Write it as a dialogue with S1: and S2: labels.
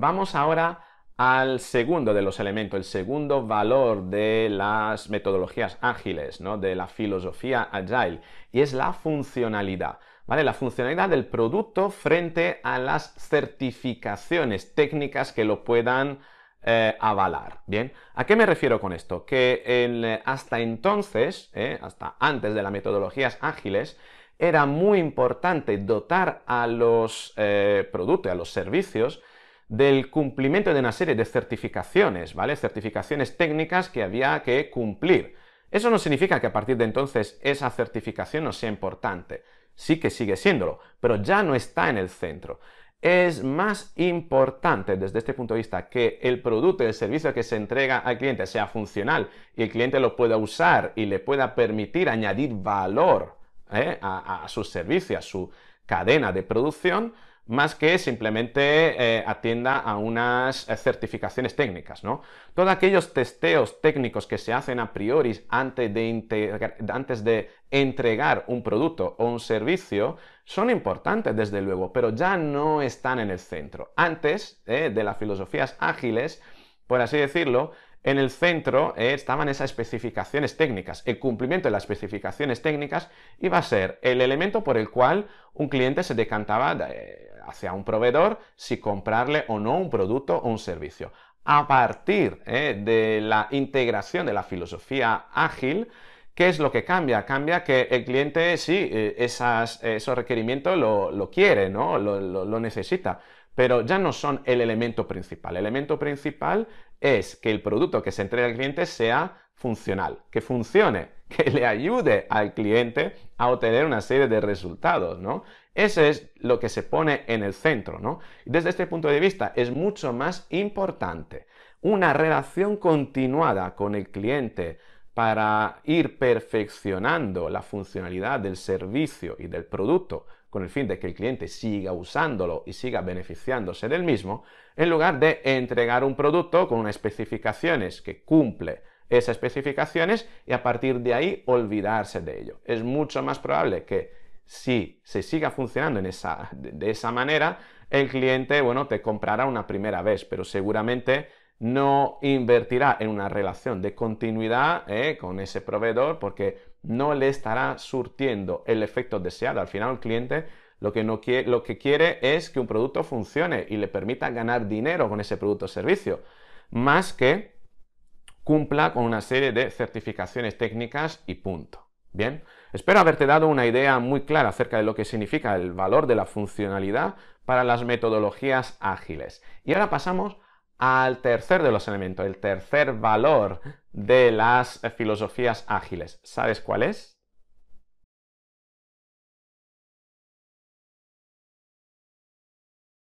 S1: Vamos ahora al segundo de los elementos, el segundo valor de las metodologías ágiles, de la filosofía agile, y es la funcionalidad. ¿Vale? La funcionalidad del producto frente a las certificaciones técnicas que lo puedan eh, avalar. Bien, ¿a qué me refiero con esto? Que hasta entonces, ¿eh? hasta antes de las metodologías ágiles, era muy importante dotar a los eh, productos, a los servicios, del cumplimiento de una serie de certificaciones, ¿vale? Certificaciones técnicas que había que cumplir. Eso no significa que a partir de entonces esa certificación no sea importante. Sí que sigue siéndolo, pero ya no está en el centro. Es más importante desde este punto de vista que el producto y el servicio que se entrega al cliente sea funcional y el cliente lo pueda usar y le pueda permitir añadir valor ¿eh? a, a, su servicio, a su cadena de producción, más que simplemente eh, atienda a unas eh, certificaciones técnicas, ¿no? Todos aquellos testeos técnicos que se hacen a priori antes de, antes de entregar un producto o un servicio son importantes, desde luego, pero ya no están en el centro. Antes eh, de las filosofías ágiles, por así decirlo, en el centro estaban esas especificaciones técnicas. El cumplimiento de las especificaciones técnicas iba a ser el elemento por el cual un cliente se decantaba hacia un proveedor si comprarle o no un producto o un servicio. A partir eh, de la integración de la filosofía ágil, ¿Qué es lo que cambia? Cambia que el cliente sí, eh, esas, esos requerimientos lo, lo quiere, ¿no? lo, necesita, pero ya no son el elemento principal. El elemento principal es que el producto que se entrega al cliente sea funcional, que funcione, que le ayude al cliente a obtener una serie de resultados, ¿no? Ese es lo que se pone en el centro, ¿no? Desde este punto de vista es mucho más importante una relación continuada con el cliente para ir perfeccionando la funcionalidad del servicio y del producto con el fin de que el cliente siga usándolo y siga beneficiándose del mismo, en lugar de entregar un producto con unas especificaciones que cumple esas especificaciones y a partir de ahí olvidarse de ello. Es mucho más probable que si se siga funcionando de esa manera, el cliente, bueno, te comprará una primera vez, pero seguramente no invertirá en una relación de continuidad eh, con ese proveedor porque no le estará surtiendo el efecto deseado. Al final el cliente lo que, no quiere, lo que quiere es que un producto funcione y le permita ganar dinero con ese producto o servicio, más que cumpla con una serie de certificaciones técnicas y punto. Bien, espero haberte dado una idea muy clara acerca de lo que significa el valor de la funcionalidad para las metodologías ágiles. Y ahora pasamos al tercer de los elementos, el tercer valor de las filosofías ágiles. ¿Sabes cuál es?